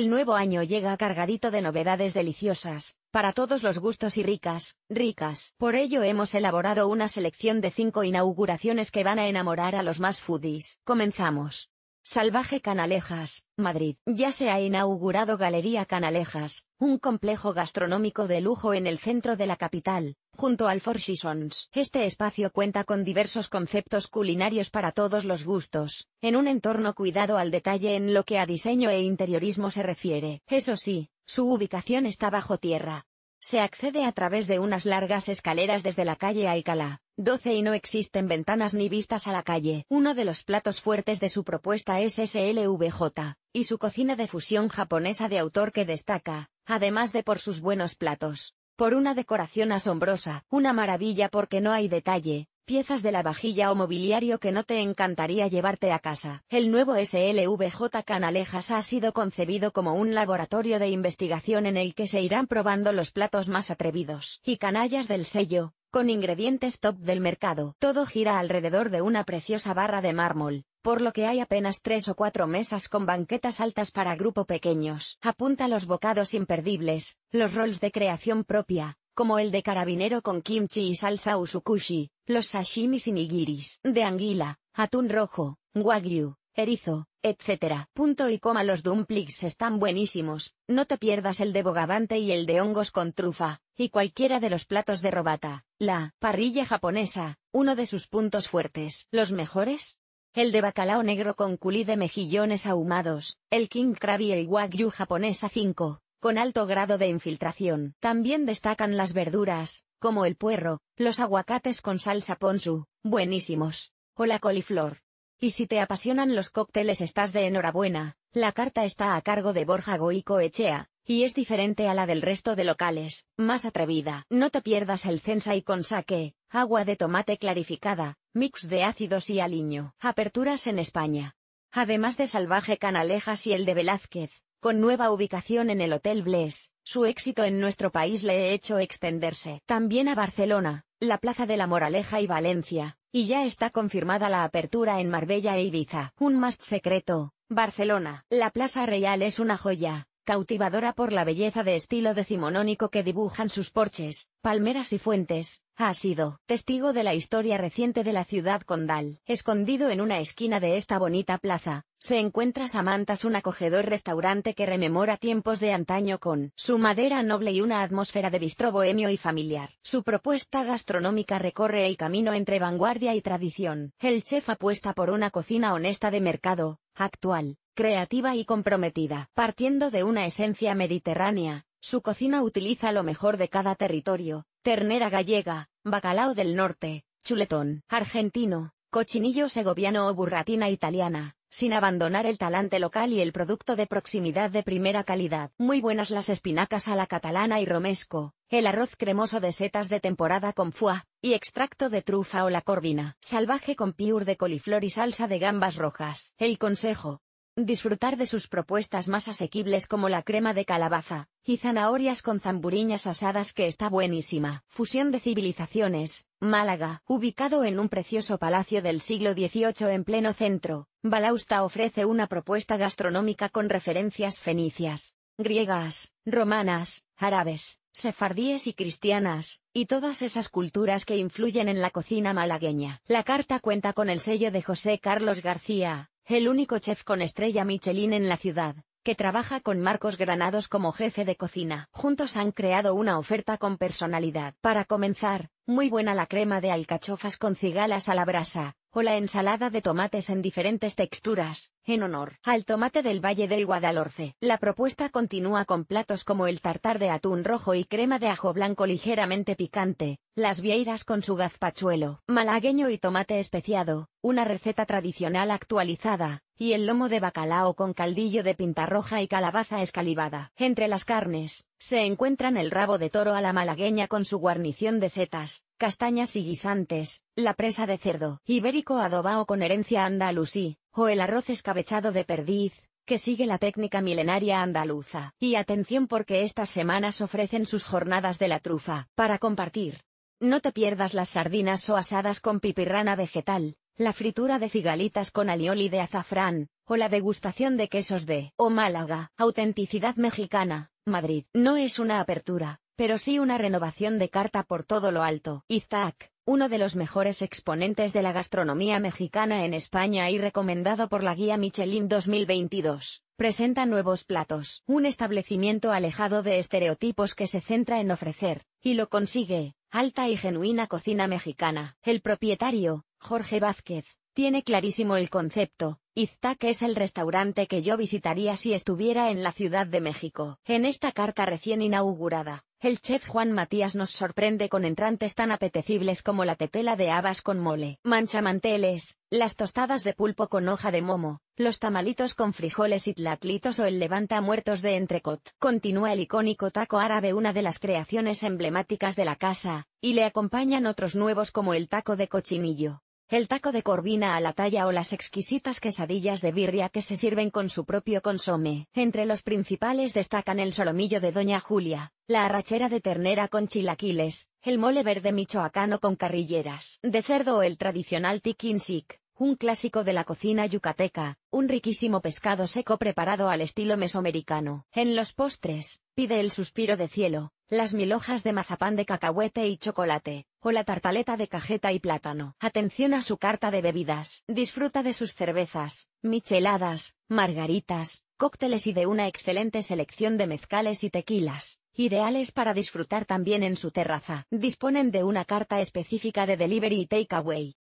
El nuevo año llega cargadito de novedades deliciosas, para todos los gustos y ricas, ricas. Por ello hemos elaborado una selección de cinco inauguraciones que van a enamorar a los más foodies. Comenzamos. Salvaje Canalejas, Madrid. Ya se ha inaugurado Galería Canalejas, un complejo gastronómico de lujo en el centro de la capital, junto al Four Seasons. Este espacio cuenta con diversos conceptos culinarios para todos los gustos, en un entorno cuidado al detalle en lo que a diseño e interiorismo se refiere. Eso sí, su ubicación está bajo tierra, se accede a través de unas largas escaleras desde la calle Alcalá, 12 y no existen ventanas ni vistas a la calle. Uno de los platos fuertes de su propuesta es SLVJ, y su cocina de fusión japonesa de autor que destaca, además de por sus buenos platos por una decoración asombrosa, una maravilla porque no hay detalle, piezas de la vajilla o mobiliario que no te encantaría llevarte a casa. El nuevo SLVJ Canalejas ha sido concebido como un laboratorio de investigación en el que se irán probando los platos más atrevidos y canallas del sello, con ingredientes top del mercado. Todo gira alrededor de una preciosa barra de mármol, por lo que hay apenas tres o cuatro mesas con banquetas altas para grupo pequeños. Apunta los bocados imperdibles, los rolls de creación propia, como el de carabinero con kimchi y salsa usukushi, los sashimis sinigiris de anguila, atún rojo, wagyu, erizo, etc. Punto y coma los dumplings están buenísimos, no te pierdas el de bogavante y el de hongos con trufa, y cualquiera de los platos de robata, la parrilla japonesa, uno de sus puntos fuertes. ¿Los mejores? El de bacalao negro con culí de mejillones ahumados, el king crab y el wagyu japonesa 5, con alto grado de infiltración. También destacan las verduras, como el puerro, los aguacates con salsa ponzu, buenísimos, o la coliflor. Y si te apasionan los cócteles estás de enhorabuena, la carta está a cargo de Borja Goico Echea, y es diferente a la del resto de locales, más atrevida. No te pierdas el y con saque, agua de tomate clarificada, mix de ácidos y aliño. Aperturas en España. Además de Salvaje Canalejas y el de Velázquez, con nueva ubicación en el Hotel Bles, su éxito en nuestro país le he hecho extenderse también a Barcelona, la Plaza de la Moraleja y Valencia, y ya está confirmada la apertura en Marbella e Ibiza. Un mast secreto, Barcelona. La Plaza Real es una joya, cautivadora por la belleza de estilo decimonónico que dibujan sus porches, palmeras y fuentes, ha sido testigo de la historia reciente de la ciudad condal. Escondido en una esquina de esta bonita plaza, se encuentra Samantas un acogedor restaurante que rememora tiempos de antaño con su madera noble y una atmósfera de bistro bohemio y familiar. Su propuesta gastronómica recorre el camino entre vanguardia y tradición. El chef apuesta por una cocina honesta de mercado, actual, creativa y comprometida. Partiendo de una esencia mediterránea, su cocina utiliza lo mejor de cada territorio, Ternera gallega, bacalao del norte, chuletón argentino, cochinillo segoviano o burratina italiana, sin abandonar el talante local y el producto de proximidad de primera calidad. Muy buenas las espinacas a la catalana y romesco, el arroz cremoso de setas de temporada con foie, y extracto de trufa o la corvina, salvaje con piur de coliflor y salsa de gambas rojas. El consejo, Disfrutar de sus propuestas más asequibles como la crema de calabaza, y zanahorias con zamburiñas asadas que está buenísima. Fusión de civilizaciones, Málaga, ubicado en un precioso palacio del siglo XVIII en pleno centro, Balausta ofrece una propuesta gastronómica con referencias fenicias, griegas, romanas, árabes, sefardíes y cristianas, y todas esas culturas que influyen en la cocina malagueña. La carta cuenta con el sello de José Carlos García, el único chef con estrella Michelin en la ciudad, que trabaja con Marcos Granados como jefe de cocina. Juntos han creado una oferta con personalidad. Para comenzar, muy buena la crema de alcachofas con cigalas a la brasa, o la ensalada de tomates en diferentes texturas, en honor al tomate del Valle del Guadalhorce. La propuesta continúa con platos como el tartar de atún rojo y crema de ajo blanco ligeramente picante, las vieiras con su gazpachuelo, malagueño y tomate especiado, una receta tradicional actualizada, y el lomo de bacalao con caldillo de roja y calabaza escalivada. Entre las carnes, se encuentran el rabo de toro a la malagueña con su guarnición de setas, castañas y guisantes, la presa de cerdo, ibérico adobao con herencia andalusí, o el arroz escabechado de perdiz, que sigue la técnica milenaria andaluza. Y atención porque estas semanas ofrecen sus jornadas de la trufa, para compartir. No te pierdas las sardinas o asadas con pipirrana vegetal, la fritura de cigalitas con alioli de azafrán, o la degustación de quesos de o Málaga, autenticidad mexicana, Madrid. No es una apertura, pero sí una renovación de carta por todo lo alto. Iztac, uno de los mejores exponentes de la gastronomía mexicana en España y recomendado por la guía Michelin 2022, presenta nuevos platos, un establecimiento alejado de estereotipos que se centra en ofrecer, y lo consigue, alta y genuina cocina mexicana. El propietario, Jorge Vázquez, tiene clarísimo el concepto. Iztac es el restaurante que yo visitaría si estuviera en la Ciudad de México. En esta carta recién inaugurada, el chef Juan Matías nos sorprende con entrantes tan apetecibles como la tetela de habas con mole, manchamanteles, las tostadas de pulpo con hoja de momo, los tamalitos con frijoles y tlatlitos o el levanta muertos de entrecot. Continúa el icónico taco árabe, una de las creaciones emblemáticas de la casa, y le acompañan otros nuevos como el taco de cochinillo, el taco de corvina a la talla o las exquisitas quesadillas de birria que se sirven con su propio consome. Entre los principales destacan el solomillo de Doña Julia, la arrachera de ternera con chilaquiles, el mole verde michoacano con carrilleras, de cerdo o el tradicional tikinsik, un clásico de la cocina yucateca, un riquísimo pescado seco preparado al estilo mesoamericano. En los postres, pide el suspiro de cielo, las mil de mazapán de cacahuete y chocolate, o la tartaleta de cajeta y plátano. Atención a su carta de bebidas. Disfruta de sus cervezas, micheladas, margaritas, cócteles y de una excelente selección de mezcales y tequilas, ideales para disfrutar también en su terraza. Disponen de una carta específica de delivery y takeaway,